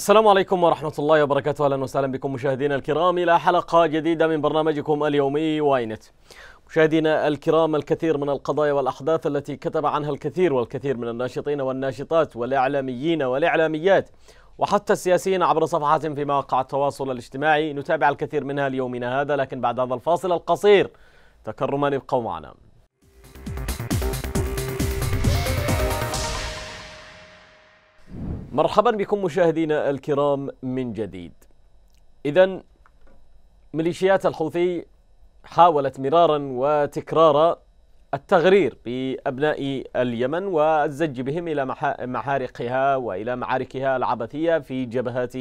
السلام عليكم ورحمة الله وبركاته أهلا وسهلا بكم مشاهدينا الكرام إلى حلقة جديدة من برنامجكم اليومي واينت مشاهدينا الكرام الكثير من القضايا والأحداث التي كتب عنها الكثير والكثير من الناشطين والناشطات والإعلاميين والإعلاميات وحتى السياسيين عبر صفحات في مواقع التواصل الاجتماعي نتابع الكثير منها ليومنا هذا لكن بعد هذا الفاصل القصير تكرما ابقوا معنا مرحبا بكم مشاهدينا الكرام من جديد. اذا ميليشيات الحوثي حاولت مرارا وتكرارا التغرير بابناء اليمن والزج بهم الى محارقها والى معاركها العبثيه في جبهات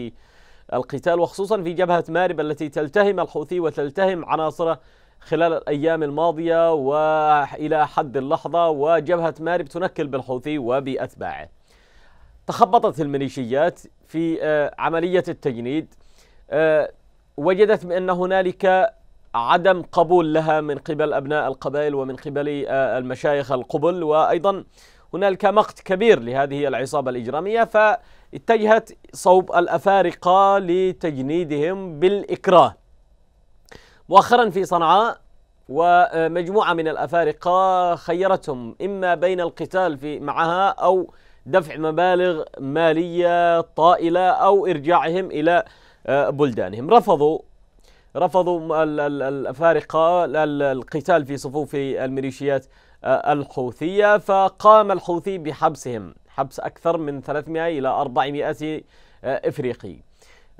القتال وخصوصا في جبهه مارب التي تلتهم الحوثي وتلتهم عناصره خلال الأيام الماضية وإلى حد اللحظة وجبهة مارب تنكل بالحوثي وبأتباعه تخبطت الميليشيات في آه، عملية التجنيد آه، وجدت بأن هنالك عدم قبول لها من قبل أبناء القبائل ومن قبل آه، المشايخ القبل وأيضا هنالك مقت كبير لهذه العصابة الإجرامية فاتجهت صوب الأفارقة لتجنيدهم بالإكراه مؤخرا في صنعاء ومجموعة من الأفارقة خيرتهم إما بين القتال في معها أو دفع مبالغ مالية طائلة أو إرجاعهم إلى آه، بلدانهم رفضوا رفضوا الأفارقة القتال في صفوف الميليشيات آه، الحوثية فقام الحوثي بحبسهم حبس أكثر من 300 إلى 400 آه، إفريقي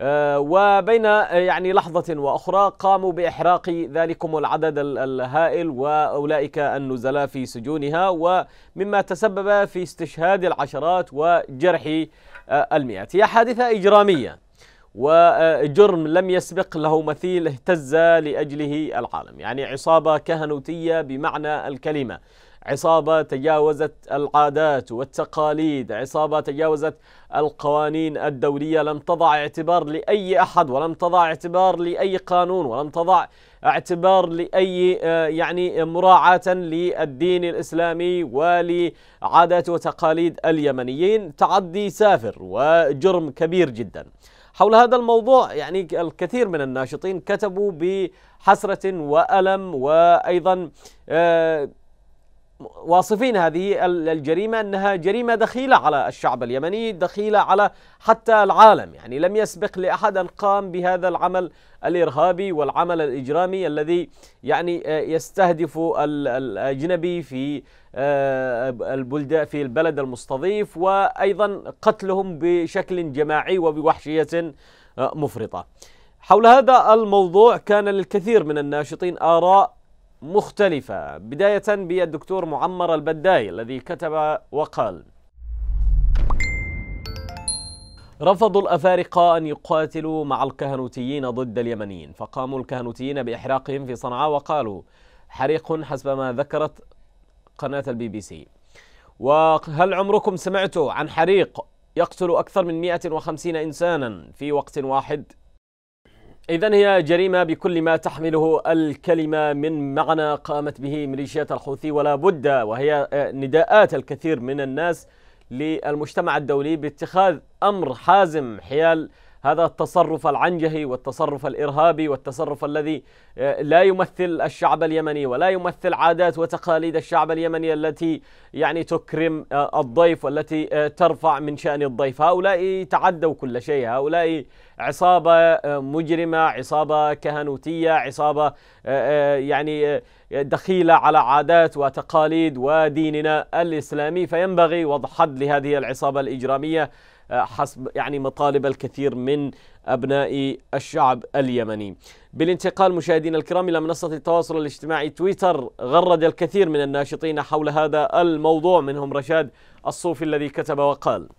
آه، وبين آه، يعني لحظة وأخرى قاموا بإحراق ذلكم العدد الهائل وأولئك النزلاء في سجونها ومما تسبب في استشهاد العشرات وجرح آه، المئات هي حادثة إجرامية وجرم لم يسبق له مثيل اهتز لأجله العالم يعني عصابة كهنوتية بمعنى الكلمة عصابة تجاوزت العادات والتقاليد عصابة تجاوزت القوانين الدولية لم تضع اعتبار لأي أحد ولم تضع اعتبار لأي قانون ولم تضع اعتبار لأي آه، يعني مراعاة للدين الإسلامي ولعادات وتقاليد اليمنيين تعدي سافر وجرم كبير جدا حول هذا الموضوع يعني الكثير من الناشطين كتبوا بحسرة وألم وأيضا آه، واصفين هذه الجريمة أنها جريمة دخيلة على الشعب اليمني دخيلة على حتى العالم يعني لم يسبق لأحد أن قام بهذا العمل الإرهابي والعمل الإجرامي الذي يعني آه، يستهدف الأجنبي في آه، البلدان في البلد المستضيف وأيضا قتلهم بشكل جماعي وبوحشية آه، مفرطة حول هذا الموضوع كان للكثير من الناشطين آراء مختلفة بداية بالدكتور معمر البداي الذي كتب وقال رفض الأفارقة أن يقاتلوا مع الكهنوتيين ضد اليمنيين فقاموا الكهنوتيين بإحراقهم في صنعاء وقالوا حريق حسب ما ذكرت قناة البي بي سي وهل عمركم سمعتوا عن حريق يقتل أكثر من 150 إنسانا في وقت واحد؟ إذا هي جريمة بكل ما تحمله الكلمة من معنى قامت به ميليشيات الحوثي ولا بد وهي آه، نداءات الكثير من الناس للمجتمع الدولي باتخاذ أمر حازم حيال هذا التصرف العنجهي والتصرف الإرهابي والتصرف الذي آه، لا يمثل الشعب اليمني ولا يمثل عادات وتقاليد الشعب اليمني التي يعني تكرم آه، الضيف والتي آه، ترفع من شأن الضيف هؤلاء تعدوا كل شيء هؤلاء عصابة مجرمة عصابة كهنوتية عصابة يعني دخيلة على عادات وتقاليد وديننا الإسلامي فينبغي وضع حد لهذه العصابة الإجرامية آه، حسب يعني مطالب الكثير من أبناء الشعب اليمني بالانتقال مشاهدينا الكرام إلى منصة التواصل الاجتماعي تويتر غرد الكثير من الناشطين حول هذا الموضوع منهم رشاد الصوفي الذي كتب وقال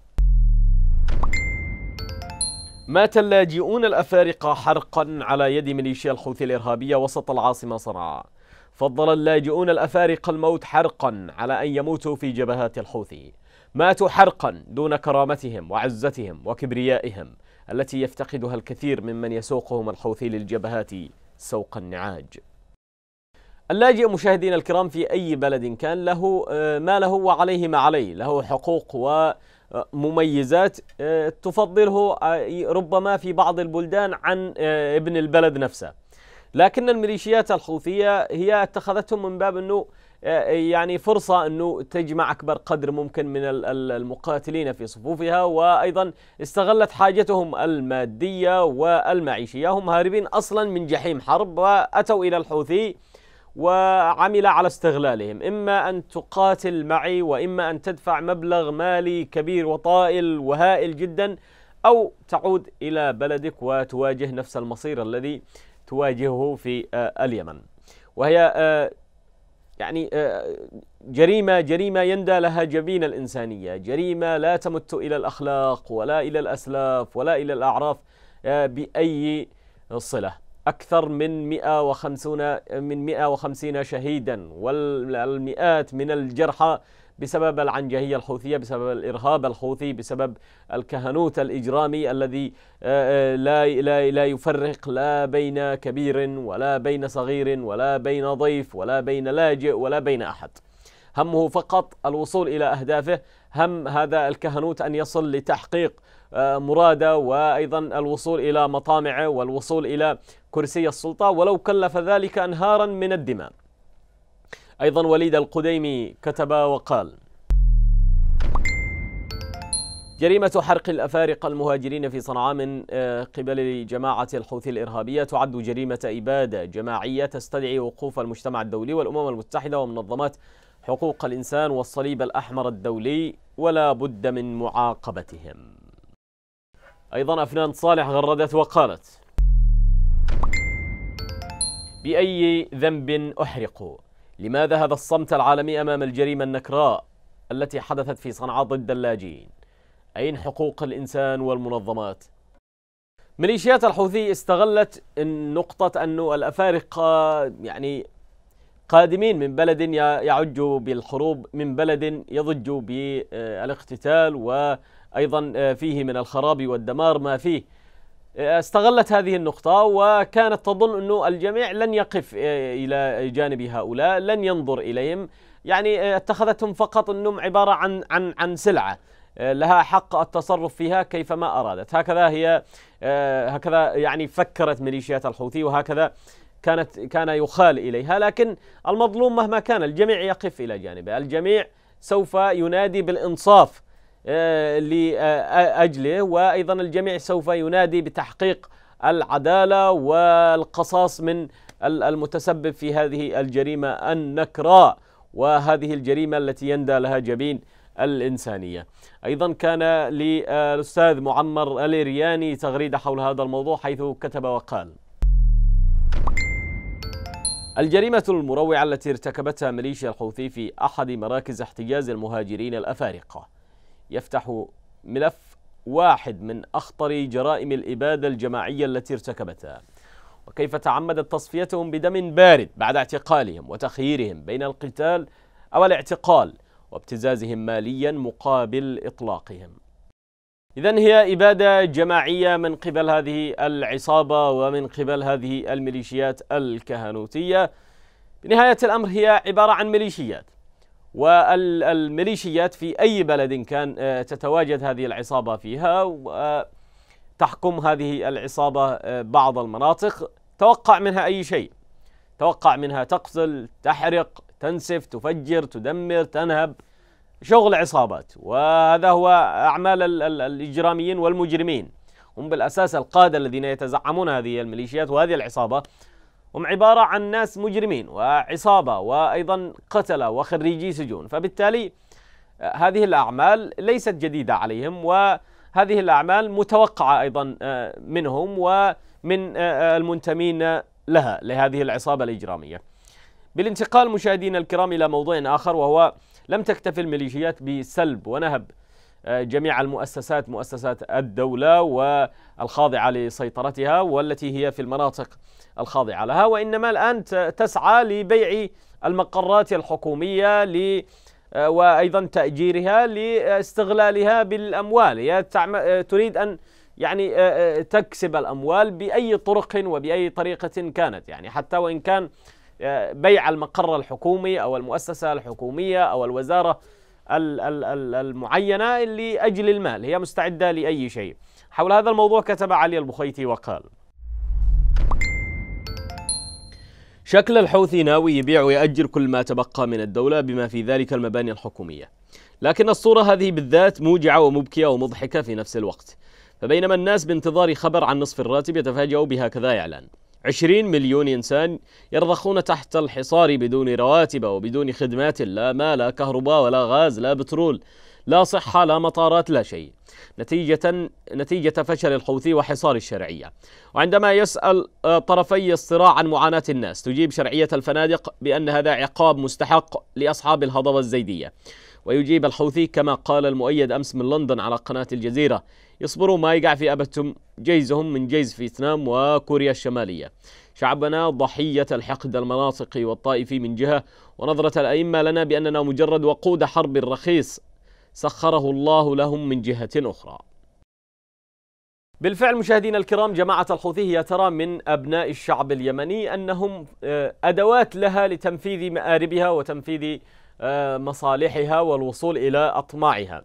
مات اللاجئون الأفارقة حرقا على يد ميليشيا الحوثي الإرهابية وسط العاصمة صنعاء فضل اللاجئون الأفارقة الموت حرقا على أن يموتوا في جبهات الحوثي ماتوا حرقا دون كرامتهم وعزتهم وكبريائهم التي يفتقدها الكثير ممن يسوقهم الحوثي للجبهات سوق النعاج اللاجئ مشاهدينا الكرام في أي بلد كان له آه، ما له وعليه ما عليه له حقوق ومميزات آه، تفضله آه، ربما في بعض البلدان عن ابن البلد نفسه لكن الميليشيات الحوثية هي اتخذتهم من باب أنه آه، يعني فرصة أنه تجمع أكبر قدر ممكن من المقاتلين في صفوفها وأيضا استغلت حاجتهم المادية والمعيشية هم هاربين أصلا من جحيم حرب وأتوا إلى الحوثي وعمل على استغلالهم إما أن تقاتل معي وإما أن تدفع مبلغ مالي كبير وطائل وهائل جدا أو تعود إلى بلدك وتواجه نفس المصير الذي تواجهه في آه، اليمن وهي آه، يعني آه، جريمة جريمة يندى لها جبين الإنسانية جريمة لا تمت إلى الأخلاق ولا إلى الأسلاف ولا إلى الأعراف آه، بأي صلة أكثر من 150 من 150 شهيدا والمئات من الجرحى بسبب العنجهية الحوثية بسبب الإرهاب الحوثي بسبب الكهنوت الإجرامي الذي آه، آه، لا, لا, لا يفرق لا بين كبير ولا بين صغير ولا بين ضيف ولا بين لاجئ ولا بين أحد همه فقط الوصول إلى أهدافه هم هذا الكهنوت أن يصل لتحقيق آه، مراده وأيضا الوصول إلى مطامعه والوصول إلى كرسي السلطة ولو كلف ذلك أنهارا من الدماء أيضا وليد القديمي كتب وقال جريمة حرق الأفارقة المهاجرين في صنعاء من آه، قبل جماعة الحوثي الإرهابية تعد جريمة إبادة جماعية تستدعي وقوف المجتمع الدولي والأمم المتحدة ومنظمات حقوق الإنسان والصليب الأحمر الدولي ولا بد من معاقبتهم أيضا أفنان صالح غردت وقالت بأي ذنب أحرقوا لماذا هذا الصمت العالمي أمام الجريمة النكراء التي حدثت في صنعاء ضد اللاجئين؟ أين حقوق الإنسان والمنظمات؟ ميليشيات الحوثي استغلت نقطة أنه الأفارقة يعني قادمين من بلد يعج بالحروب من بلد يضج بالاقتتال وأيضا آه، فيه من الخراب والدمار ما فيه استغلت هذه النقطة وكانت تظن أنه الجميع لن يقف آه، إلى جانب هؤلاء لن ينظر إليهم يعني آه، اتخذتهم فقط أنهم عبارة عن, عن, عن سلعة آه، لها حق التصرف فيها كيفما أرادت هكذا هي هكذا يعني فكرت ميليشيات الحوثي وهكذا كانت كان يخال إليها لكن المظلوم مهما كان الجميع يقف إلى جانبه الجميع سوف ينادي بالإنصاف آه، لاجله وايضا الجميع سوف ينادي بتحقيق العداله والقصاص من المتسبب في هذه الجريمه النكراء وهذه الجريمه التي يندى لها جبين الإنسانية أيضا كان للأستاذ معمر الإرياني تغريدة حول هذا الموضوع حيث كتب وقال الجريمة المروعة التي ارتكبتها ميليشيا الحوثي في أحد مراكز احتجاز المهاجرين الأفارقة يفتح ملف واحد من أخطر جرائم الإبادة الجماعية التي ارتكبتها وكيف تعمدت تصفيتهم بدم بارد بعد اعتقالهم وتخييرهم بين القتال أو الاعتقال وابتزازهم ماليا مقابل إطلاقهم إذا هي إبادة جماعية من قبل هذه العصابة ومن قبل هذه الميليشيات الكهنوتية بنهاية الأمر هي عبارة عن ميليشيات والميليشيات في أي بلد كان آه، تتواجد هذه العصابة فيها وتحكم هذه العصابة آه، بعض المناطق توقع منها أي شيء توقع منها تقتل تحرق تنسف تفجر تدمر تنهب شغل عصابات وهذا هو أعمال الإجراميين والمجرمين هم بالأساس القادة الذين يتزعمون هذه الميليشيات وهذه العصابة هم عبارة عن ناس مجرمين وعصابة وأيضا قتلة وخريجي سجون فبالتالي آه، هذه الأعمال ليست جديدة عليهم وهذه الأعمال متوقعة أيضا آه، منهم ومن آه، المنتمين لها لهذه العصابة الإجرامية بالانتقال مشاهدينا الكرام إلى موضوع آخر وهو لم تكتف الميليشيات بسلب ونهب جميع المؤسسات مؤسسات الدولة والخاضعة لسيطرتها والتي هي في المناطق الخاضعة لها وإنما الآن تسعى لبيع المقرات الحكومية ل آه، وأيضا تأجيرها لاستغلالها بالأموال هي آه، تريد أن يعني آه، تكسب الأموال بأي طرق وبأي طريقة كانت يعني حتى وإن كان بيع المقر الحكومي أو المؤسسة الحكومية أو الوزارة المعينة لأجل المال هي مستعدة لأي شيء حول هذا الموضوع كتب علي البخيتي وقال شكل الحوثي ناوي يبيع ويأجر كل ما تبقى من الدولة بما في ذلك المباني الحكومية لكن الصورة هذه بالذات موجعة ومبكية ومضحكة في نفس الوقت فبينما الناس بانتظار خبر عن نصف الراتب يتفاجأوا بهكذا إعلان 20 مليون إنسان يرضخون تحت الحصار بدون رواتب وبدون خدمات لا ماء لا كهرباء ولا غاز لا بترول لا صحة لا مطارات لا شيء نتيجة نتيجة فشل الحوثي وحصار الشرعية وعندما يسأل آه، طرفي الصراع عن معاناة الناس تجيب شرعية الفنادق بأن هذا عقاب مستحق لأصحاب الهضبة الزيدية ويجيب الحوثي كما قال المؤيد أمس من لندن على قناة الجزيرة يصبروا ما يقع في أبتهم جيزهم من جيز فيتنام وكوريا الشمالية شعبنا ضحية الحقد المناطقي والطائفي من جهة ونظرة الأئمة لنا بأننا مجرد وقود حرب رخيص سخره الله لهم من جهة أخرى بالفعل مشاهدينا الكرام جماعة الحوثي هي ترى من أبناء الشعب اليمني أنهم آه، أدوات لها لتنفيذ مآربها وتنفيذ آه، مصالحها والوصول إلى أطماعها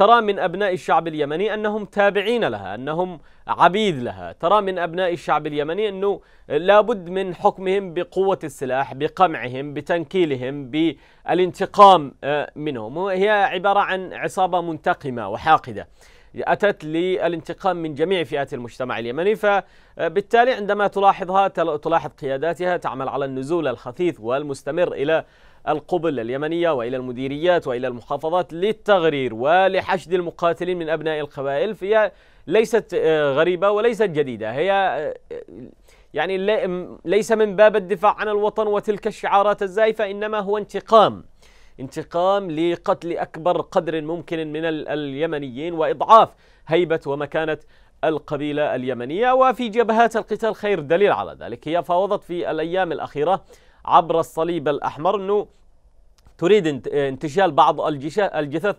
ترى من أبناء الشعب اليمني أنهم تابعين لها أنهم عبيد لها ترى من أبناء الشعب اليمني أنه لابد من حكمهم بقوة السلاح بقمعهم بتنكيلهم بالانتقام آه، منهم هي عبارة عن عصابة منتقمة وحاقدة أتت للانتقام من جميع فئات المجتمع اليمني ف آه، بالتالي عندما تلاحظها تلاحظ قياداتها تعمل على النزول الخفيف والمستمر إلى القبل اليمنية وإلى المديريات وإلى المحافظات للتغرير ولحشد المقاتلين من أبناء القبائل فهي ليست آه، غريبة وليست جديدة هي آه، يعني ليس من باب الدفاع عن الوطن وتلك الشعارات الزائفة إنما هو انتقام انتقام لقتل أكبر قدر ممكن من اليمنيين وإضعاف هيبة ومكانة القبيلة اليمنية وفي جبهات القتال خير دليل على ذلك هي فاوضت في الأيام الأخيرة عبر الصليب الأحمر أنه تريد انتشال بعض الجثث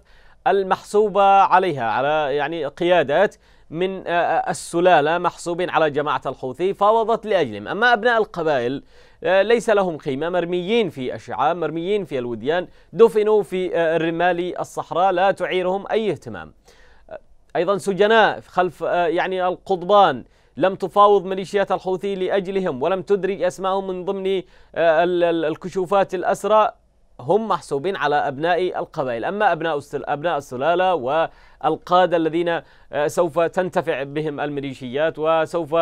المحسوبة عليها على يعني قيادات من السلالة محسوبين على جماعة الحوثي فاوضت لأجلهم أما أبناء القبائل ليس لهم قيمة مرميين في الشعاب مرميين في الوديان دفنوا في الرمال الصحراء لا تعيرهم أي اهتمام أيضا سجناء خلف آه، يعني القضبان لم تفاوض ميليشيات الحوثي لأجلهم ولم تدرج أسمائهم من ضمن آه، الكشوفات الأسرى هم محسوبين على أبناء القبائل أما أبناء أبناء السلالة والقادة الذين آه، سوف تنتفع بهم الميليشيات وسوف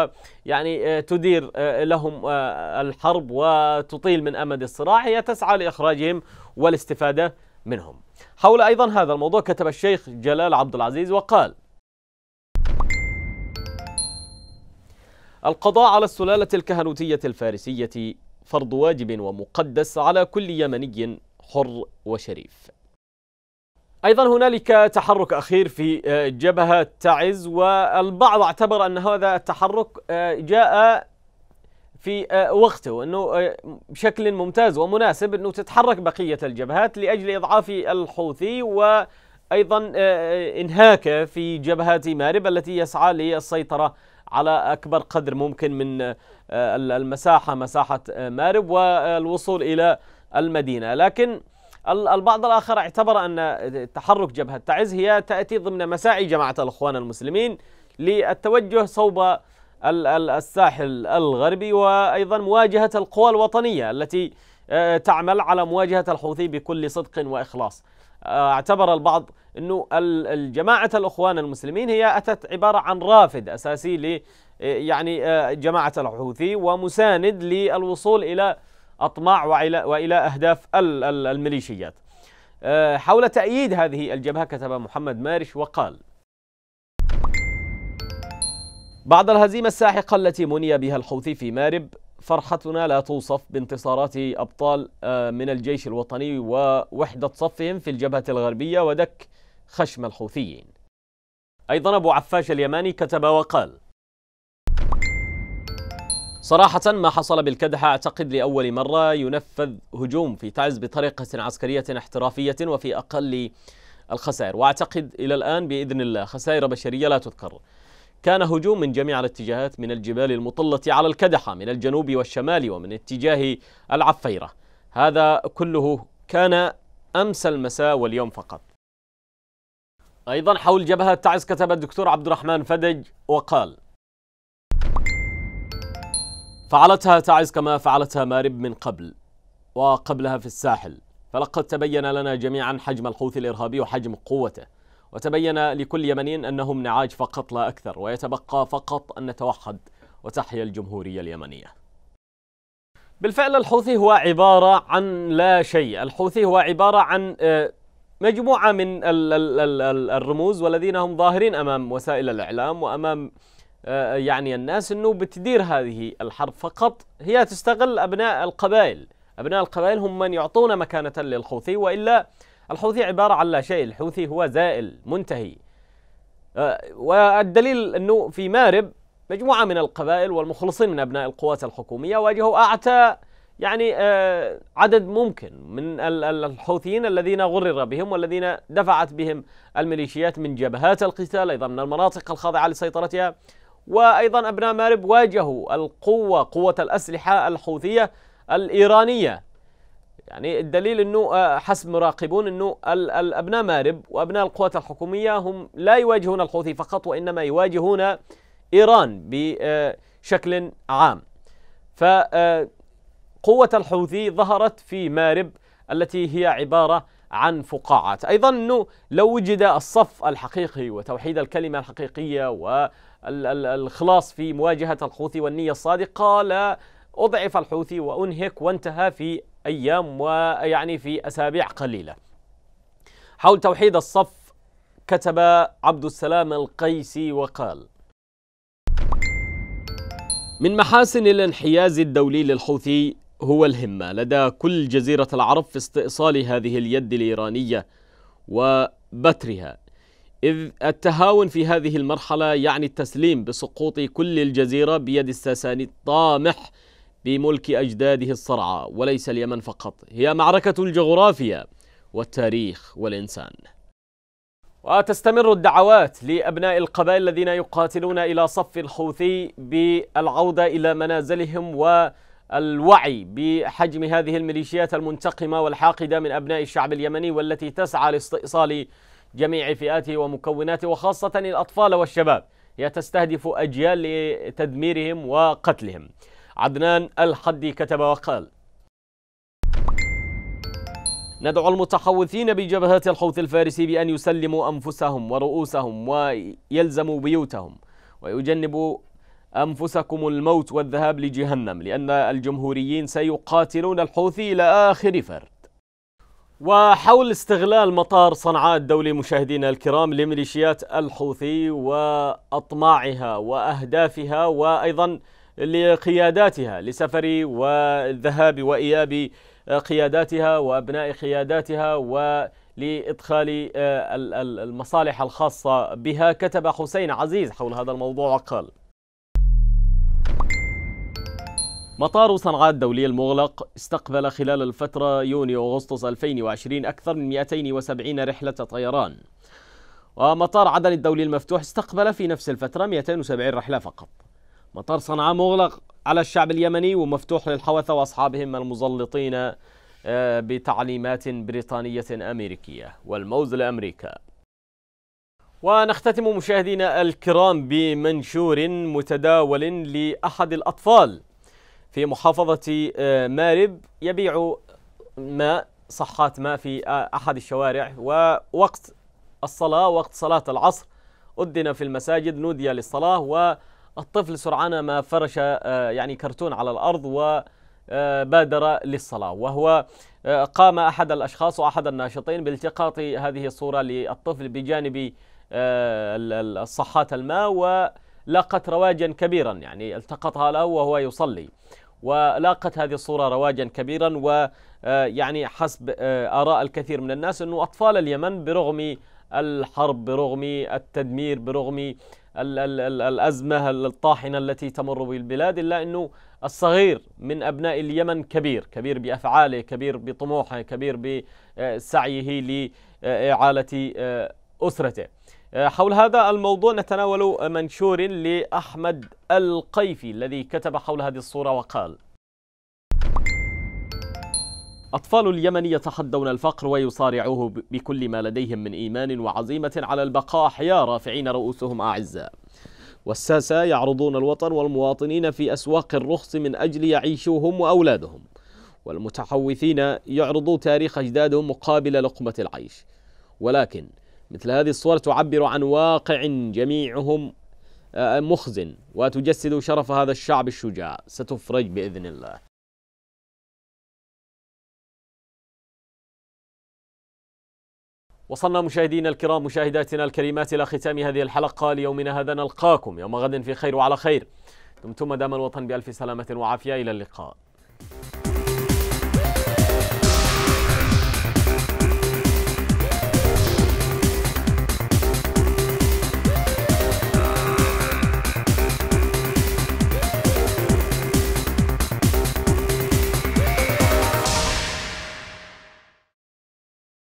يعني تدير لهم الحرب وتطيل من أمد الصراع هي تسعى لإخراجهم والاستفادة منهم حول أيضا هذا الموضوع كتب الشيخ جلال عبد العزيز وقال القضاء على السلالة الكهنوتية الفارسية فرض واجب ومقدس على كل يمني حر وشريف أيضا هنالك تحرك أخير في آه، جبهة تعز والبعض اعتبر أن هذا التحرك آه، جاء في آه، وقته انه آه، بشكل ممتاز ومناسب انه تتحرك بقيه الجبهات لاجل اضعاف الحوثي وايضا آه، انهاكه في جبهه مارب التي يسعى للسيطره على اكبر قدر ممكن من المساحه مساحه مارب والوصول الى المدينه لكن البعض الاخر اعتبر ان تحرك جبهه تعز هي تاتي ضمن مساعي جماعه الاخوان المسلمين للتوجه صوب الساحل الغربي وأيضا مواجهة القوى الوطنية التي آه، تعمل على مواجهة الحوثي بكل صدق وإخلاص آه، اعتبر البعض أنه الجماعة الأخوان المسلمين هي أتت عبارة عن رافد أساسي ل آه، يعني جماعة الحوثي ومساند للوصول إلى أطماع وإلى أهداف الميليشيات حول تأييد هذه الجبهة كتب محمد مارش وقال بعد الهزيمة الساحقة التي مني بها الحوثي في مارب فرحتنا لا توصف بانتصارات أبطال آه، من الجيش الوطني ووحدة صفهم في الجبهة الغربية ودك خشم الحوثيين أيضا أبو عفاش اليماني كتب وقال صراحة ما حصل بالكدحة أعتقد لأول مرة ينفذ هجوم في تعز بطريقة عسكرية احترافية وفي أقل الخسائر وأعتقد إلى الآن بإذن الله خسائر بشرية لا تذكر كان هجوم من جميع الاتجاهات من الجبال المطلة على الكدحة من الجنوب والشمال ومن اتجاه العفيرة هذا كله كان أمس المساء واليوم فقط أيضا حول جبهة تعز كتب الدكتور عبد الرحمن فدج وقال فعلتها تعز كما فعلتها مارب من قبل وقبلها في الساحل فلقد تبين لنا جميعا حجم الحوثي الإرهابي وحجم قوته وتبين لكل يمني أنهم نعاج فقط لا أكثر ويتبقى فقط أن نتوحد وتحيا الجمهورية اليمنية بالفعل الحوثي هو عبارة عن لا شيء الحوثي هو عبارة عن آه، مجموعة من الرموز والذين هم ظاهرين أمام وسائل الإعلام وأمام آه، يعني الناس أنه بتدير هذه الحرب فقط هي تستغل أبناء القبائل أبناء القبائل هم من يعطون مكانة للحوثي وإلا الحوثي عبارة عن لا شيء الحوثي هو زائل منتهي أه، والدليل أنه في مارب مجموعة من القبائل والمخلصين من أبناء القوات الحكومية واجهوا أعتى يعني أه، عدد ممكن من الحوثيين الذين غرر بهم والذين دفعت بهم الميليشيات من جبهات القتال أيضا من المناطق الخاضعة لسيطرتها وأيضا أبناء مارب واجهوا القوة قوة الأسلحة الحوثية الإيرانية يعني الدليل أنه آه، حسب مراقبون أنه الأبناء مارب وأبناء القوات الحكومية هم لا يواجهون الحوثي فقط وإنما يواجهون إيران بشكل عام فقوة آه، الحوثي ظهرت في مارب التي هي عبارة عن فقاعات أيضا أنه لو وجد الصف الحقيقي وتوحيد الكلمة الحقيقية والخلاص في مواجهة الحوثي والنية الصادقة لا أضعف الحوثي وأنهك وانتهى في أيام ويعني في أسابيع قليلة حول توحيد الصف كتب عبد السلام القيسي وقال من محاسن الانحياز الدولي للحوثي هو الهمة لدى كل جزيرة العرب في استئصال هذه اليد الإيرانية وبترها إذ التهاون في هذه المرحلة يعني التسليم بسقوط كل الجزيرة بيد الساساني الطامح بملك أجداده الصرعى وليس اليمن فقط هي معركة الجغرافيا والتاريخ والإنسان وتستمر الدعوات لأبناء القبائل الذين يقاتلون إلى صف الحوثي بالعودة إلى منازلهم والوعي بحجم هذه الميليشيات المنتقمة والحاقدة من أبناء الشعب اليمني والتي تسعى لاستئصال جميع فئاته ومكوناته وخاصة الأطفال والشباب هي تستهدف أجيال لتدميرهم وقتلهم عدنان الحدي كتب وقال ندعو المتحوثين بجبهات الحوث الفارسي بأن يسلموا أنفسهم ورؤوسهم ويلزموا بيوتهم ويجنبوا أنفسكم الموت والذهاب لجهنم لأن الجمهوريين سيقاتلون الحوثي إلى آخر فرد وحول استغلال مطار صنعاء الدولي مشاهدينا الكرام لميليشيات الحوثي وأطماعها وأهدافها وأيضا لقياداتها لسفر والذهاب وإياب قياداتها وأبناء قياداتها ولإدخال آه، المصالح الخاصة بها كتب حسين عزيز حول هذا الموضوع وقال مطار صنعاء الدولي المغلق استقبل خلال الفترة يونيو أغسطس 2020 أكثر من 270 رحلة طيران ومطار عدن الدولي المفتوح استقبل في نفس الفترة 270 رحلة فقط مطار صنعاء مغلق على الشعب اليمني ومفتوح للحوثة وأصحابهم المزلطين آه، بتعليمات بريطانية أمريكية والموز لأمريكا ونختتم مشاهدينا الكرام بمنشور متداول لأحد الأطفال في محافظة آه، مارب يبيع ماء صحات ماء في آه، أحد الشوارع ووقت الصلاة وقت صلاة العصر أدن في المساجد نودي للصلاة و. الطفل سرعان ما فرش آه، يعني كرتون على الأرض و آه، بادر للصلاة وهو آه، قام أحد الأشخاص وأحد الناشطين بالتقاط هذه الصورة للطفل بجانب الصحات الماء ولاقت رواجا كبيرا يعني التقطها له وهو يصلي ولاقت هذه الصورة رواجا كبيرا ويعني حسب آراء الكثير من الناس أنه أطفال اليمن برغم الحرب برغم التدمير برغم الـ الـ الـ الأزمة الطاحنة التي تمر بالبلاد إلا أنه الصغير من أبناء اليمن كبير كبير بأفعاله كبير بطموحه كبير بسعيه لإعالة آه، أسرته آه، حول هذا الموضوع نتناول منشور لأحمد القيفي الذي كتب حول هذه الصورة وقال أطفال اليمن يتحدون الفقر ويصارعوه بكل ما لديهم من إيمان وعزيمة على البقاء حيا رافعين رؤوسهم أعزاء والساسة يعرضون الوطن والمواطنين في أسواق الرخص من أجل يعيشوهم وأولادهم والمتحوثين يعرضوا تاريخ أجدادهم مقابل لقمة العيش ولكن مثل هذه الصور تعبر عن واقع جميعهم آه، مخزن وتجسد شرف هذا الشعب الشجاع ستفرج بإذن الله وصلنا مشاهدينا الكرام مشاهداتنا الكريمات إلى ختام هذه الحلقة ليومنا هذا نلقاكم يوم غد في خير وعلى خير دمتم مدام الوطن بألف سلامة وعافية إلى اللقاء